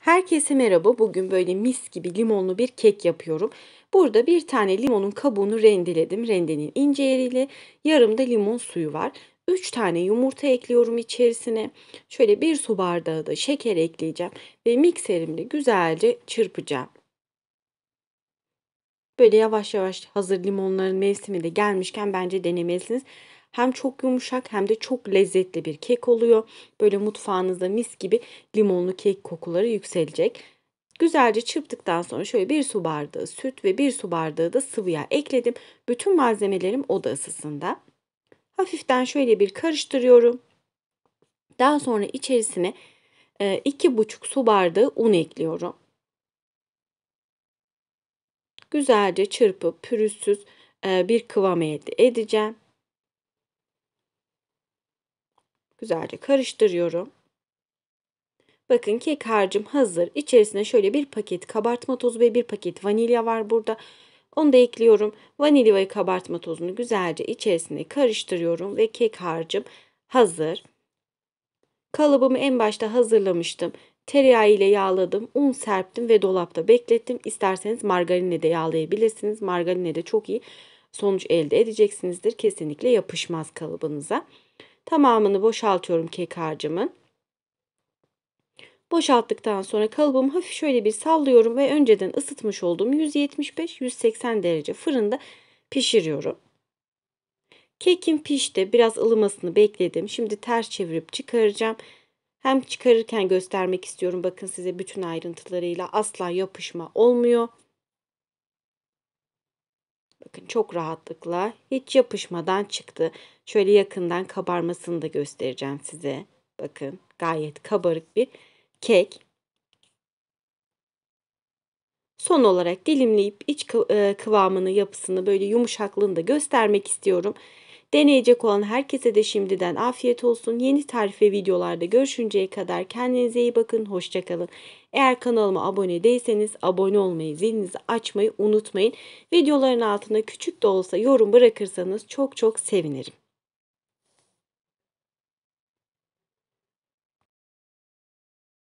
Herkese merhaba. Bugün böyle mis gibi limonlu bir kek yapıyorum. Burada bir tane limonun kabuğunu rendeledim. Rendenin ince yeriyle yarım da limon suyu var. 3 tane yumurta ekliyorum içerisine. Şöyle bir su bardağı da şeker ekleyeceğim ve mikserimle güzelce çırpacağım. Böyle yavaş yavaş hazır limonların mevsimi de gelmişken bence denemelisiniz. Hem çok yumuşak hem de çok lezzetli bir kek oluyor. Böyle mutfağınızda mis gibi limonlu kek kokuları yükselecek. Güzelce çırptıktan sonra şöyle bir su bardağı süt ve bir su bardağı da sıvı yağ ekledim. Bütün malzemelerim oda ısısında. Hafiften şöyle bir karıştırıyorum. Daha sonra içerisine 2,5 e, su bardağı un ekliyorum güzelce çırpıp pürüzsüz e, bir kıvam elde edeceğim. Güzelce karıştırıyorum. Bakın kek harcım hazır. İçerisine şöyle bir paket kabartma tozu ve bir paket vanilya var burada. Onu da ekliyorum. Vanilya ve kabartma tozunu güzelce içerisine karıştırıyorum ve kek harcım hazır. Kalıbımı en başta hazırlamıştım. Tereyağı ile yağladım, un serptim ve dolapta beklettim. İsterseniz margarinle de yağlayabilirsiniz. Margarinle de çok iyi sonuç elde edeceksinizdir. Kesinlikle yapışmaz kalıbınıza. Tamamını boşaltıyorum kek harcımın. Boşalttıktan sonra kalıbımı hafif şöyle bir sallıyorum ve önceden ısıtmış olduğum 175-180 derece fırında pişiriyorum. Kekim pişti. Biraz ılımasını bekledim. Şimdi ters çevirip çıkaracağım hem çıkarırken göstermek istiyorum bakın size bütün ayrıntılarıyla asla yapışma olmuyor. Bakın çok rahatlıkla hiç yapışmadan çıktı. Şöyle yakından kabarmasını da göstereceğim size. Bakın gayet kabarık bir kek. Son olarak dilimleyip iç e, kıvamını, yapısını, böyle yumuşaklığını da göstermek istiyorum. Deneyecek olan herkese de şimdiden afiyet olsun. Yeni tarif ve videolarda görüşünceye kadar kendinize iyi bakın. Hoşçakalın. Eğer kanalıma abone değilseniz abone olmayı, zilinizi açmayı unutmayın. Videoların altında küçük de olsa yorum bırakırsanız çok çok sevinirim.